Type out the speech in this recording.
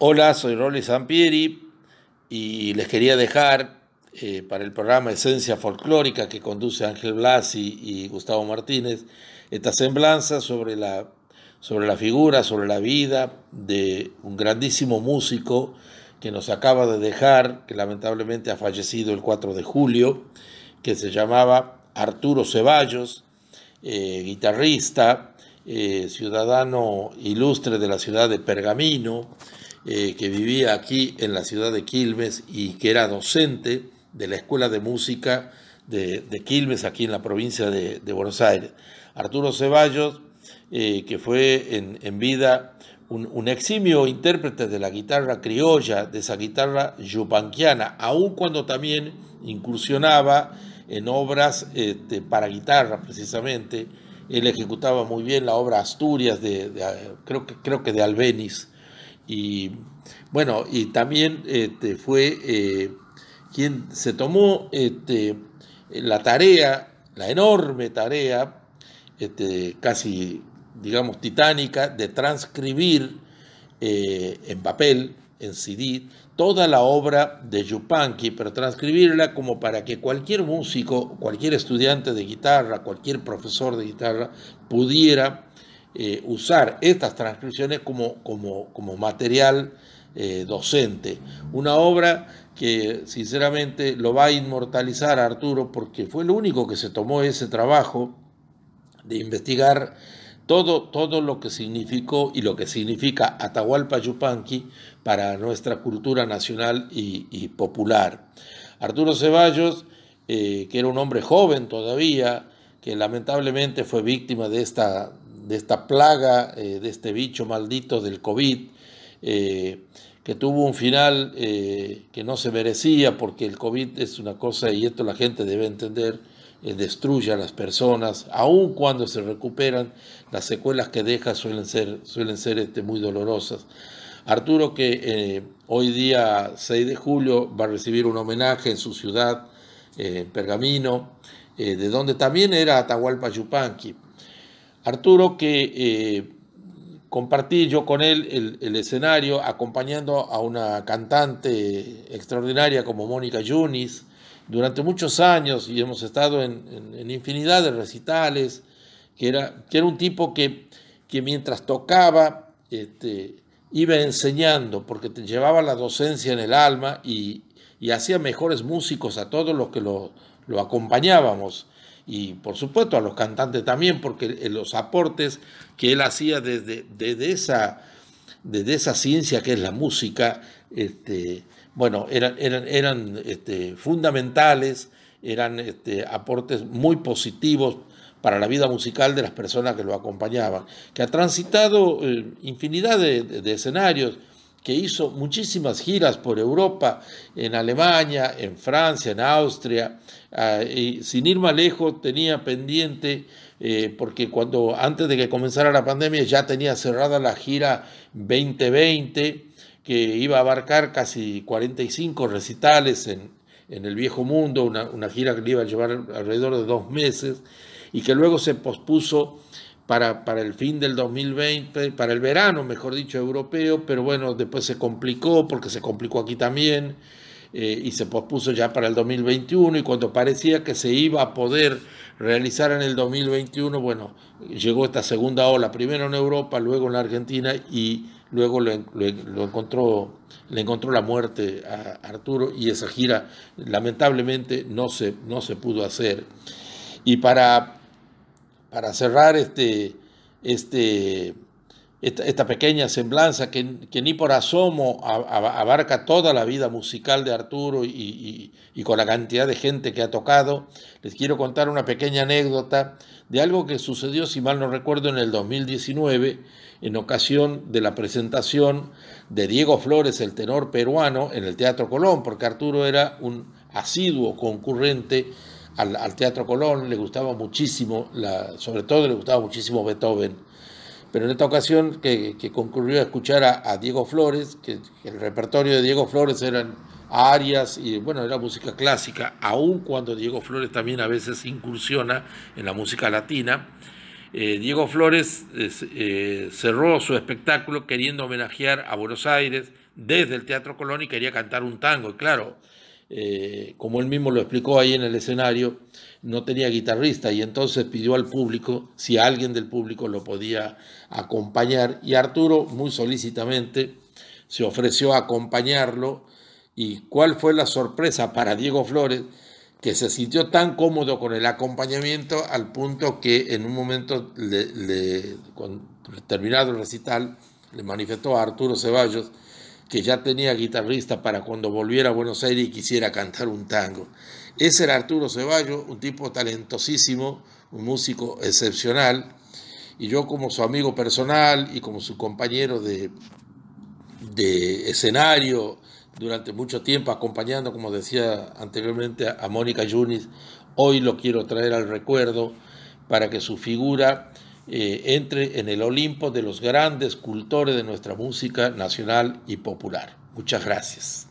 Hola, soy Rolly Sampieri y les quería dejar eh, para el programa Esencia Folclórica que conduce Ángel Blasi y, Gustavo Martínez esta semblanza sobre la, sobre la figura, sobre la vida de un grandísimo músico que nos acaba de dejar, que lamentablemente ha fallecido el 4 de julio, que se llamaba Arturo Ceballos, eh, guitarrista, eh, ciudadano ilustre de la ciudad de Pergamino, eh, que vivía aquí en la ciudad de Quilmes y que era docente de la Escuela de Música de, Quilmes, aquí en la provincia de, Buenos Aires. Arturo Ceballos, eh, que fue en, vida un, eximio intérprete de la guitarra criolla, de esa guitarra yupanquiana, aun cuando también incursionaba en obras este, para guitarra precisamente. Él ejecutaba muy bien la obra Asturias, de, de creo, que, creo que de Albeniz, y bueno, y también este, fue eh, quien se tomó este, la tarea, la enorme tarea, este, casi digamos titánica, de transcribir eh, en papel, en CD, toda la obra de Yupanqui, pero transcribirla como para que cualquier músico, cualquier estudiante de guitarra, cualquier profesor de guitarra pudiera eh, usar estas transcripciones como, como, como material eh, docente. Una obra que sinceramente lo va a inmortalizar a Arturo porque fue el único que se tomó ese trabajo de investigar todo, todo lo que significó y lo que significa Atahualpa Yupanqui para nuestra cultura nacional y, popular. Arturo Ceballos, eh, que era un hombre joven todavía, que lamentablemente fue víctima de esta, de esta plaga, eh, de este bicho maldito del COVID, eh, que tuvo un final eh, que no se merecía porque el COVID es una cosa, y esto la gente debe entender, destruye a las personas, aun cuando se recuperan, las secuelas que deja suelen ser, suelen ser este, muy dolorosas. Arturo, que hoy día 6 de julio va a recibir un homenaje en su ciudad, en Pergamino, de donde también era Atahualpa Yupanqui. Arturo que eh, compartí yo con él el, escenario acompañando a una cantante extraordinaria como Mónica Yunis durante muchos años y hemos estado en, infinidad de recitales, que era, que era un tipo que, que mientras tocaba este, iba enseñando, porque llevaba la docencia en el alma y, hacía mejores músicos a todos los que lo, lo acompañábamos y por supuesto a los cantantes también, porque eh, los aportes que él hacía desde, esa, esa ciencia que es la música, este, bueno, eran, eran, eran este, fundamentales, eran este, aportes muy positivos para la vida musical de las personas que lo acompañaban, que ha transitado eh, infinidad de escenarios, que hizo muchísimas giras por Europa, en Alemania, en Francia, en Austria, ah, y sin ir más lejos tenía pendiente, eh, porque cuando antes de que comenzara la pandemia ya tenía cerrada la gira 2020, que iba a abarcar casi 45 recitales en, el Viejo Mundo, una, una gira que le iba a llevar alrededor de dos meses, y que luego se pospuso para, el fin del 2020, para el verano, mejor dicho, europeo, pero bueno, después se complicó porque se complicó aquí también eh, y se pospuso ya para el 2021 y cuando parecía que se iba a poder realizar en el 2021, bueno, llegó esta segunda ola, primero en Europa, luego en la Argentina y luego le, lo encontró, le encontró la muerte a Arturo y esa gira lamentablemente no se, no se pudo hacer. Y para para cerrar este, este, esta, pequeña semblanza que, que, ni por asomo abarca toda la vida musical de Arturo y, y, con la cantidad de gente que ha tocado, les quiero contar una pequeña anécdota de algo que sucedió, si mal no recuerdo, en el 2019, en ocasión de la presentación de Diego Flores, el tenor peruano, en el Teatro Colón, porque Arturo era un asiduo concurrente al, Teatro Colón, le gustaba muchísimo, sobre todo le gustaba muchísimo Beethoven. Pero en esta ocasión que, que concurrió a escuchar a, Diego Flores, que, el repertorio de Diego Flores eran arias y bueno, era música clásica, aun cuando Diego Flores también a veces incursiona en la música latina. Eh, Diego Flores eh, eh, cerró su espectáculo queriendo homenajear a Buenos Aires desde el Teatro Colón y quería cantar un tango. Y claro, eh, como él mismo lo explicó ahí en el escenario, no tenía guitarrista y entonces pidió al público si alguien del público lo podía acompañar y Arturo muy solícitamente se ofreció a acompañarlo y cuál fue la sorpresa para Diego Flores que se sintió tan cómodo con el acompañamiento al punto que en un momento, le, terminado el recital, le manifestó a Arturo Ceballos que ya tenía guitarrista para cuando volviera a Buenos Aires y quisiera cantar un tango. Ese era Arturo Ceballos, un tipo talentosísimo, un músico excepcional, y yo como su amigo personal y como su compañero de, de escenario durante mucho tiempo, acompañando, como decía anteriormente, a Mónica Yunis, hoy lo quiero traer al recuerdo para que su figura eh, entre en el Olimpo de los grandes cultores de nuestra música nacional y popular. Muchas gracias.